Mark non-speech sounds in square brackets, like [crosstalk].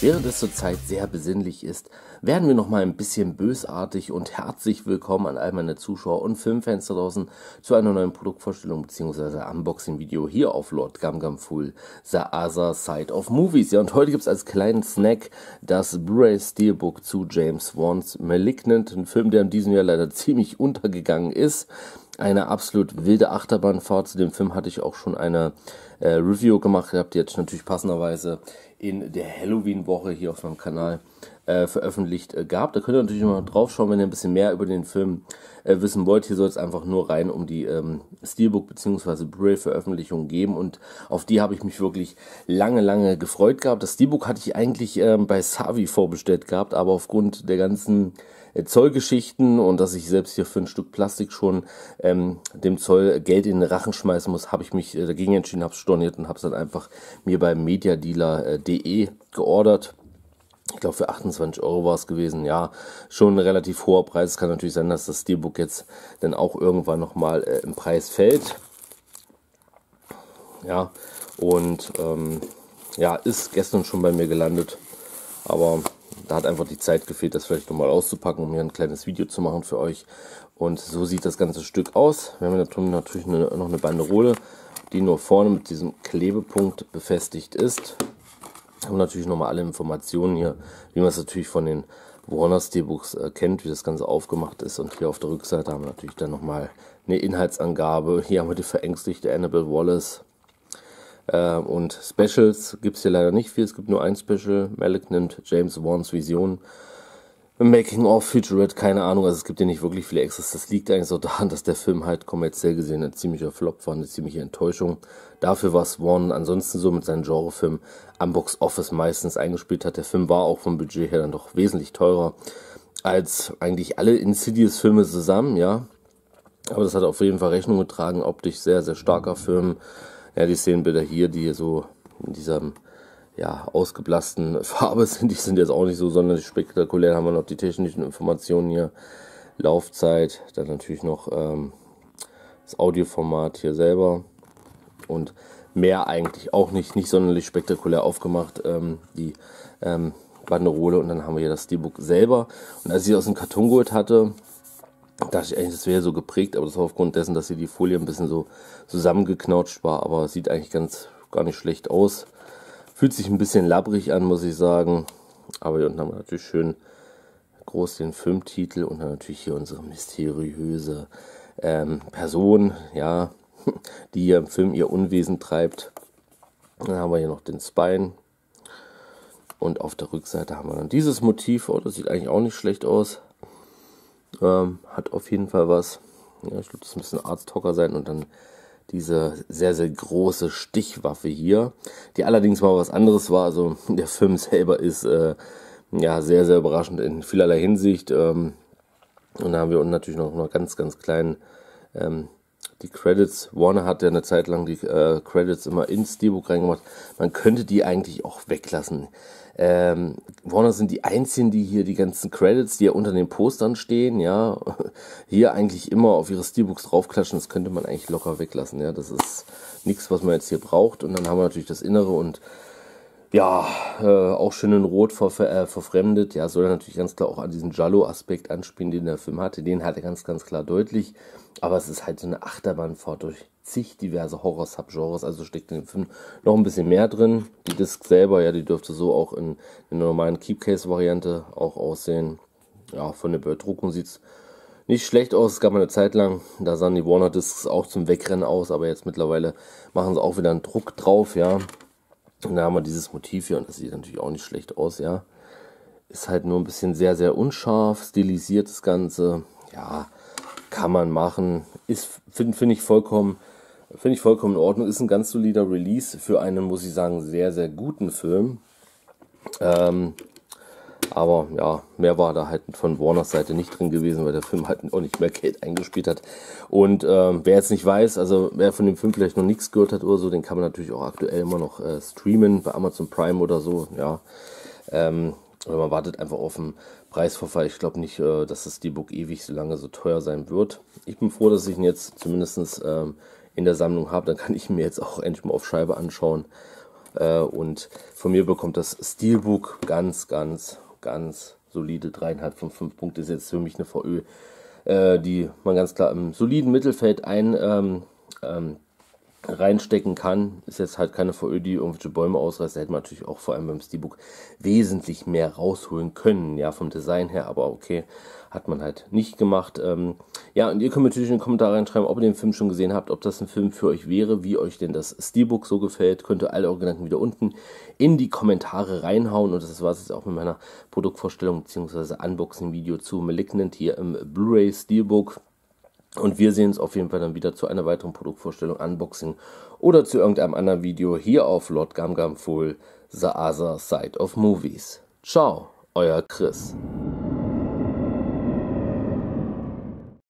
Während es zurzeit sehr besinnlich ist, werden wir noch mal ein bisschen bösartig und herzlich willkommen an all meine Zuschauer und Filmfans da draußen zu einer neuen Produktvorstellung bzw. Unboxing-Video hier auf Lord Fool The Other Side of Movies. Ja, und heute gibt's als kleinen Snack das Blu-ray Steelbook zu James Wan's Malignant, ein Film, der in diesem Jahr leider ziemlich untergegangen ist eine absolut wilde Achterbahnfahrt. Zu dem Film hatte ich auch schon eine äh, Review gemacht. Habt ihr jetzt natürlich passenderweise in der Halloween-Woche hier auf meinem Kanal äh, veröffentlicht äh, gehabt. Da könnt ihr natürlich mal drauf schauen, wenn ihr ein bisschen mehr über den Film äh, wissen wollt. Hier soll es einfach nur rein um die ähm, Steelbook bzw. braille veröffentlichung geben und auf die habe ich mich wirklich lange, lange gefreut gehabt. Das Steelbook hatte ich eigentlich ähm, bei Savi vorbestellt gehabt, aber aufgrund der ganzen äh, Zollgeschichten und dass ich selbst hier für ein Stück Plastik schon ähm, dem Zoll Geld in den Rachen schmeißen muss, habe ich mich äh, dagegen entschieden, habe es storniert und habe es dann einfach mir bei mediadealer.de äh, geordert ich glaube für 28 Euro war es gewesen, ja, schon ein relativ hoher Preis. Es kann natürlich sein, dass das Steelbook jetzt dann auch irgendwann nochmal äh, im Preis fällt. Ja, und ähm, ja, ist gestern schon bei mir gelandet, aber da hat einfach die Zeit gefehlt, das vielleicht nochmal auszupacken, um hier ein kleines Video zu machen für euch. Und so sieht das ganze Stück aus. Wir haben natürlich eine, noch eine Banderole, die nur vorne mit diesem Klebepunkt befestigt ist. Haben natürlich nochmal alle Informationen hier, wie man es natürlich von den Warner Steelbooks äh, kennt, wie das Ganze aufgemacht ist. Und hier auf der Rückseite haben wir natürlich dann nochmal eine Inhaltsangabe. Hier haben wir die verängstigte Annabelle Wallace ähm, und Specials gibt es hier leider nicht viel. Es gibt nur ein Special. Malik nimmt James Wan's Vision. Making of Future Red, keine Ahnung. Also es gibt hier nicht wirklich viele Extras. Das liegt eigentlich so daran, dass der Film halt kommerziell gesehen ein ziemlicher Flop war, eine ziemliche Enttäuschung. Dafür war Swan ansonsten so mit seinen Genrefilmen am Box Office meistens eingespielt hat. Der Film war auch vom Budget her dann doch wesentlich teurer als eigentlich alle Insidious-Filme zusammen, ja. Aber das hat auf jeden Fall Rechnung getragen, optisch sehr, sehr starker Film ja, die Szenenbilder hier, die hier so in dieser ja, ausgeblassten [laughs] Farbe sind, die sind jetzt auch nicht so sonderlich spektakulär. Haben wir noch die technischen Informationen hier, Laufzeit, dann natürlich noch ähm, das Audioformat hier selber und mehr eigentlich auch nicht, nicht sonderlich spektakulär aufgemacht, ähm, die ähm, Banderole und dann haben wir hier das d selber. Und als ich aus dem Karton geholt hatte, dachte ich eigentlich, das wäre so geprägt, aber das war aufgrund dessen, dass hier die Folie ein bisschen so zusammengeknautscht war, aber es sieht eigentlich ganz gar nicht schlecht aus. Fühlt sich ein bisschen labbrig an, muss ich sagen. Aber hier unten haben wir natürlich schön groß den Filmtitel und dann natürlich hier unsere mysteriöse ähm, Person, ja, [laughs] die hier im Film ihr Unwesen treibt. Dann haben wir hier noch den Spine. Und auf der Rückseite haben wir dann dieses Motiv. Oh, das sieht eigentlich auch nicht schlecht aus. Ähm, hat auf jeden Fall was. Ja, ich glaube, das müssen Arzthocker sein und dann diese sehr, sehr große Stichwaffe hier, die allerdings mal was anderes war. Also [laughs] der Film selber ist äh, ja sehr, sehr überraschend in vielerlei Hinsicht. Ähm, und da haben wir unten natürlich noch einen ganz, ganz kleinen ähm, die Credits, Warner hat ja eine Zeit lang die äh, Credits immer ins Steelbook reingemacht. Man könnte die eigentlich auch weglassen. Ähm, Warner sind die einzigen, die hier die ganzen Credits, die ja unter den Postern stehen, ja, [laughs] hier eigentlich immer auf ihre Steelbooks draufklatschen. Das könnte man eigentlich locker weglassen, ja. Das ist nichts, was man jetzt hier braucht. Und dann haben wir natürlich das Innere und ja, äh, auch schön in Rot ver äh, verfremdet. Ja, soll er natürlich ganz klar auch an diesen Jallo-Aspekt anspielen, den der Film hatte. Den hat er ganz, ganz klar deutlich. Aber es ist halt so eine Achterbahnfahrt durch zig diverse Horror-Subgenres. Also steckt in dem Film noch ein bisschen mehr drin. Die Disc selber, ja, die dürfte so auch in, in der normalen Keepcase-Variante auch aussehen. Ja, von der Bedruckung es nicht schlecht aus. Es gab mal eine Zeit lang, da sahen die Warner Discs auch zum Wegrennen aus. Aber jetzt mittlerweile machen sie auch wieder einen Druck drauf, ja. Und da haben wir dieses Motiv hier und das sieht natürlich auch nicht schlecht aus, ja. Ist halt nur ein bisschen sehr, sehr unscharf, stilisiert das Ganze. Ja, kann man machen. Ist, finde find ich vollkommen, finde ich vollkommen in Ordnung. Ist ein ganz solider Release für einen, muss ich sagen, sehr, sehr guten Film. Ähm, aber ja, mehr war da halt von Warners Seite nicht drin gewesen, weil der Film halt auch nicht mehr Geld eingespielt hat. Und äh, wer jetzt nicht weiß, also wer von dem Film vielleicht noch nichts gehört hat oder so, den kann man natürlich auch aktuell immer noch äh, streamen bei Amazon Prime oder so. Ja, ähm, oder man wartet einfach auf einen Preisverfall. Ich glaube nicht, äh, dass das D-Book ewig so lange so teuer sein wird. Ich bin froh, dass ich ihn jetzt zumindest ähm, in der Sammlung habe. Dann kann ich ihn mir jetzt auch endlich mal auf Scheibe anschauen. Äh, und von mir bekommt das Steelbook ganz, ganz ganz solide dreieinhalb von fünf Punkte. Ist jetzt für mich eine VÖ, äh, die man ganz klar im soliden Mittelfeld ein ähm, ähm, reinstecken kann. Ist jetzt halt keine VÖ, die irgendwelche Bäume ausreißt. Da hätte man natürlich auch vor allem beim Steelbook wesentlich mehr rausholen können, ja, vom Design her. Aber okay, hat man halt nicht gemacht. Ähm, ja, und ihr könnt natürlich in den Kommentar reinschreiben, ob ihr den Film schon gesehen habt, ob das ein Film für euch wäre, wie euch denn das Steelbook so gefällt. Könnt ihr alle eure Gedanken wieder unten in die Kommentare reinhauen. Und das war es jetzt auch mit meiner Produktvorstellung bzw. Unboxing-Video zu Malignant hier im Blu-ray Steelbook. Und wir sehen uns auf jeden Fall dann wieder zu einer weiteren Produktvorstellung, Unboxing oder zu irgendeinem anderen Video hier auf Lord Full, The Other Side of Movies. Ciao, euer Chris.